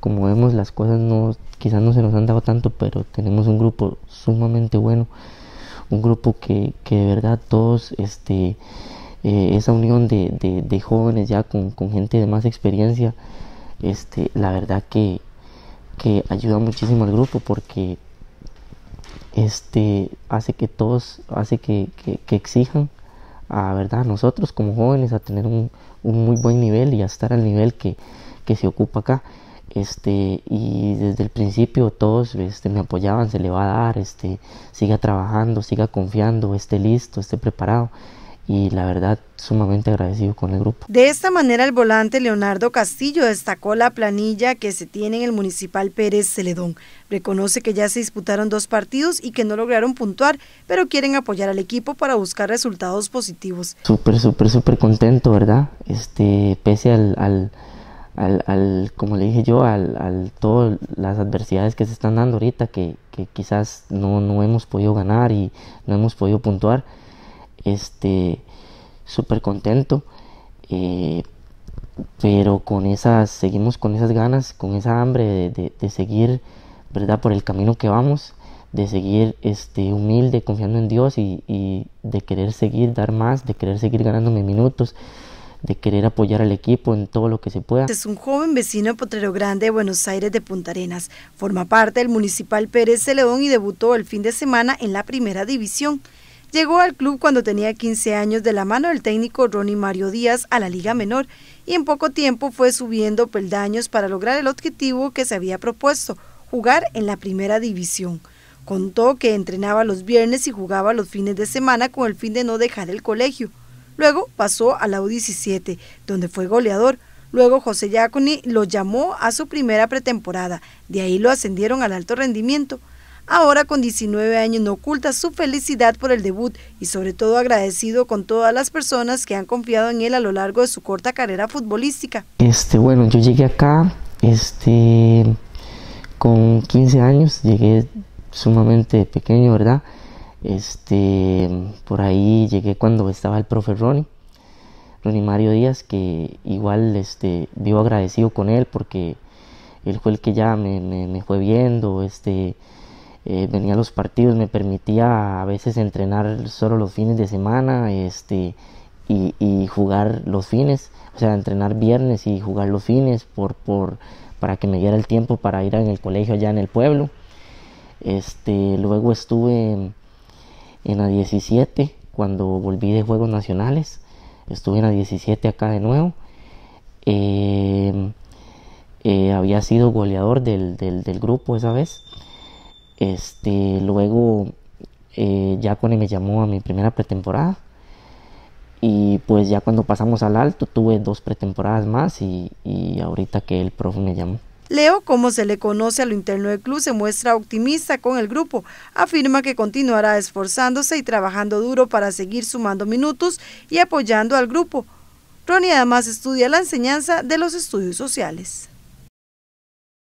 como vemos las cosas no quizás no se nos han dado tanto pero tenemos un grupo sumamente bueno un grupo que, de verdad todos este eh, esa unión de, jóvenes ya con, gente de más experiencia este la verdad que, ayuda muchísimo al grupo porque este hace que todos hace que, exijan a verdad nosotros como jóvenes a tener un, muy buen nivel y a estar al nivel que, que se ocupa acá este y desde el principio todos este, me apoyaban se le va a dar este siga trabajando siga confiando esté listo esté preparado y la verdad sumamente agradecido con el grupo. De esta manera el volante Leonardo Castillo destacó la planilla que se tiene en el municipal Pérez Celedón. Reconoce que ya se disputaron dos partidos y que no lograron puntuar, pero quieren apoyar al equipo para buscar resultados positivos. Súper, súper, súper contento, ¿verdad? Este, pese al al, al como le dije yo, al, al todas las adversidades que se están dando ahorita, que, que quizás no, no, hemos podido ganar y no hemos podido puntuar. Este, súper contento, eh, pero con esas, seguimos con esas ganas, con esa hambre de, de, de seguir, ¿verdad? Por el camino que vamos de seguir este, humilde, confiando en Dios y, y, de querer seguir dar más, de querer seguir ganándome minutos, de querer apoyar al equipo en todo lo que se pueda. Es un joven vecino de Potrero Grande de Buenos Aires de Punta Arenas. Forma parte del Municipal Pérez león y debutó el fin de semana en la primera división. Llegó al club cuando tenía 15 años de la mano del técnico Ronnie Mario Díaz a la Liga Menor y en poco tiempo fue subiendo peldaños para lograr el objetivo que se había propuesto, jugar en la primera división. Contó que entrenaba los viernes y jugaba los fines de semana con el fin de no dejar el colegio. Luego pasó a la U17, donde fue goleador. Luego José yaconi lo llamó a su primera pretemporada. De ahí lo ascendieron al alto rendimiento. Ahora con 19 años no oculta su felicidad por el debut y sobre todo agradecido con todas las personas que han confiado en él a lo largo de su corta carrera futbolística. Este, bueno, yo llegué acá este, con 15 años, llegué sumamente pequeño, ¿verdad? Este, por ahí llegué cuando estaba el profe Ronnie, Ronnie Mario Díaz, que igual este, vivo agradecido con él porque él fue el que ya me, fue viendo, este, eh, venía a los partidos, me permitía a veces entrenar solo los fines de semana este, y, jugar los fines, o sea, entrenar viernes y jugar los fines por, por, para que me diera el tiempo para ir en el colegio allá en el pueblo. Este, luego estuve en la 17, cuando volví de Juegos Nacionales, estuve en la 17 acá de nuevo. Eh, eh, había sido goleador del, grupo esa vez. Este, luego eh, con me llamó a mi primera pretemporada. Y pues ya cuando pasamos al alto tuve dos pretemporadas más y ahorita que el profe me llamó. Leo, como se le conoce a lo interno del club, se muestra optimista con el grupo. Afirma que continuará esforzándose y trabajando duro para seguir sumando minutos y apoyando al grupo. Ronnie además estudia la enseñanza de los estudios sociales.